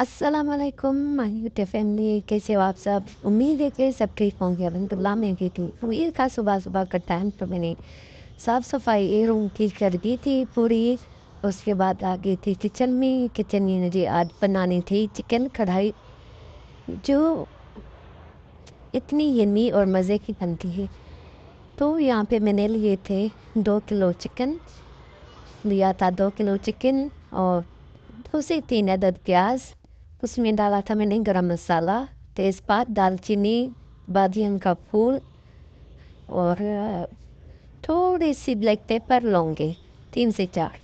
Aslam my YouTube family कैसे हो आप सब उम्मीद है कि सब ठीक होंगे अलहमदिल्ला मैं भी ठीक हूँ का सुबह सुबह का टाइम तो मैंने साफ़ सफाई रूम की कर दी थी पूरी उसके बाद आ गई थी किचन में किचन में मुझे आज बनानी थी चिकन कढ़ाई जो इतनी यमी और मज़े की बनती है तो यहाँ पे मैंने लिए थे दो किलो चिकन लिया था दो किलो चिकन और उसे तीन अदद प्याज उसमें डाला था मैंने गरम मसाला तेज़पात दालचीनी बादियन का फूल और थोड़ी सी ब्लैक पेपर लौंगे तीन से चार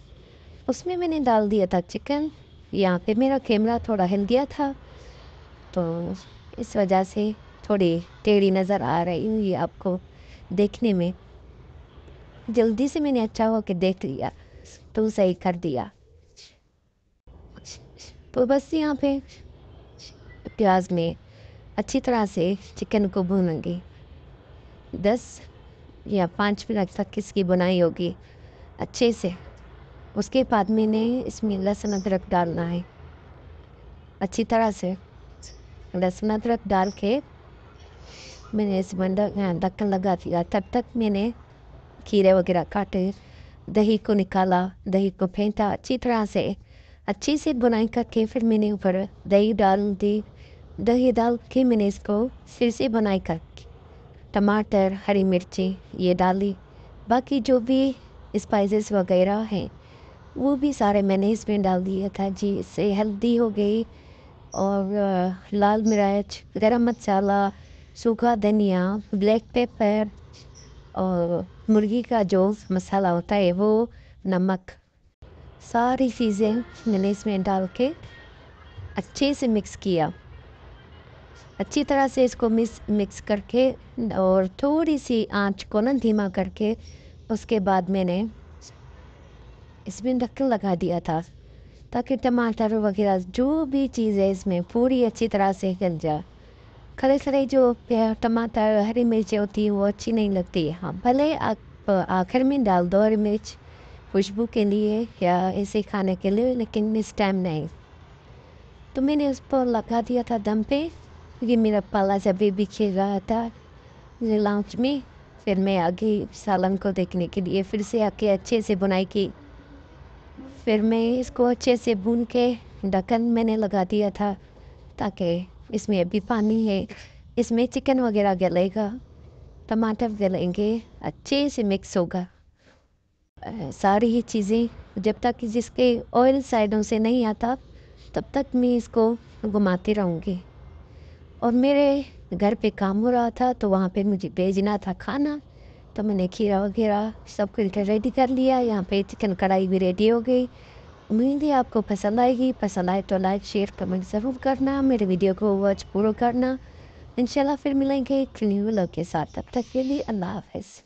उसमें मैंने डाल दिया था चिकन यहाँ पे मेरा कैमरा थोड़ा हिल गया था तो इस वजह से थोड़ी टेढ़ी नज़र आ रही हूँ ये आपको देखने में जल्दी से मैंने अच्छा होकर देख लिया तो सही कर दिया तो बस यहाँ पे प्याज में अच्छी तरह से चिकन को भूनेंगे दस या पाँच मिनट तक इसकी बुनाई होगी अच्छे से उसके बाद मैंने इसमें लहसुन अदरक डालना है अच्छी तरह से लहसुन अदरक डाल के मैंने इस ढक्कन लगा दिया तब तक मैंने खीरे वगैरह काटे दही को निकाला दही को फेंटा अच्छी तरह से अच्छे से बुनाई करके फिर मैंने ऊपर दही डाल दी दही डाल के मैंने इसको फिर से बुनाई कर टमाटर हरी मिर्ची ये डाली बाकी जो भी स्पाइसेस वगैरह हैं वो भी सारे मैंने इसमें डाल दिया था जी इससे हेल्दी हो गई और लाल मिर्च गरम मसाला सूखा धनिया ब्लैक पेपर और मुर्गी का जो मसाला होता है वो नमक सारी चीज़ें मैंने इसमें डाल के अच्छे से मिक्स किया अच्छी तरह से इसको मिक्स मिक्स करके और थोड़ी सी आंच को ना धीमा करके उसके बाद मैंने इसमें ढक्कन लगा दिया था ताकि टमाटर वगैरह जो भी चीज़ है इसमें पूरी अच्छी तरह से गल जाए खड़े खड़े जो टमाटर हरी मिर्चें होती है वो अच्छी नहीं लगती हाँ भले आप आखिर में डाल दो हरी मिर्च खुशबू के लिए या ऐसे खाने के लिए लेकिन इस टाइम नहीं तो मैंने उस पर लगा दिया था दम पे क्योंकि मेरा पाला जब भी बिखे रहा था लॉन्च में फिर मैं आगे सालन को देखने के लिए फिर से आके अच्छे से बुनाई की फिर मैं इसको अच्छे से बुन के ढक्कन मैंने लगा दिया था ताकि इसमें अभी पानी है इसमें चिकन वगैरह गलेगा टमाटर गलेंगे अच्छे से मिक्स होगा सारी ही चीज़ें जब तक जिसके ऑयल साइडों से नहीं आता तब तक मैं इसको घुमाती रहूँगी और मेरे घर पे काम हो रहा था तो वहाँ पे मुझे भेजना था खाना तो मैंने खीरा वगैरह सब कुछ रेडी कर लिया यहाँ पे चिकन कढ़ाई भी रेडी हो गई उम्मीद है आपको पसंद आएगी पसंद आए तो लाइक शेयर कमेंट ज़रूर करना मेरे वीडियो को वॉच पूरा करना इंशाल्लाह फिर मिलेंगे एक न्यू लोग के साथ तब तक के लिए अल्लाह हाफिज़